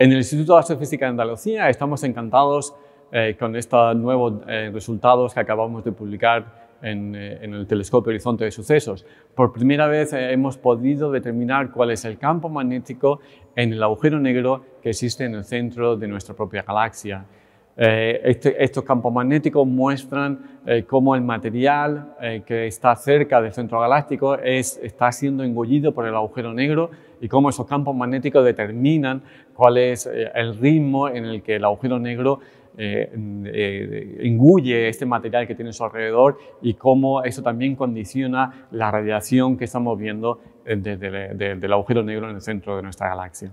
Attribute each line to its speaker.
Speaker 1: En el Instituto de Astrofísica de Andalucía estamos encantados eh, con estos nuevos eh, resultados que acabamos de publicar eh, en, el telescopio Horizonte de Sucesos. Por primera vez hemos podido determinar cuál es el campo magnético en el agujero negro que existe en el centro de nuestra propia galaxia. Eh, este, estos campos magnéticos muestran eh, cómo el material eh, que está cerca del centro galáctico está siendo engullido por el agujero negro y cómo esos campos magnéticos determinan cuál es el ritmo en el que el agujero negro engulle este material que tiene a su alrededor y cómo eso también condiciona la radiación que estamos viendo desde el agujero negro en el centro de nuestra galaxia.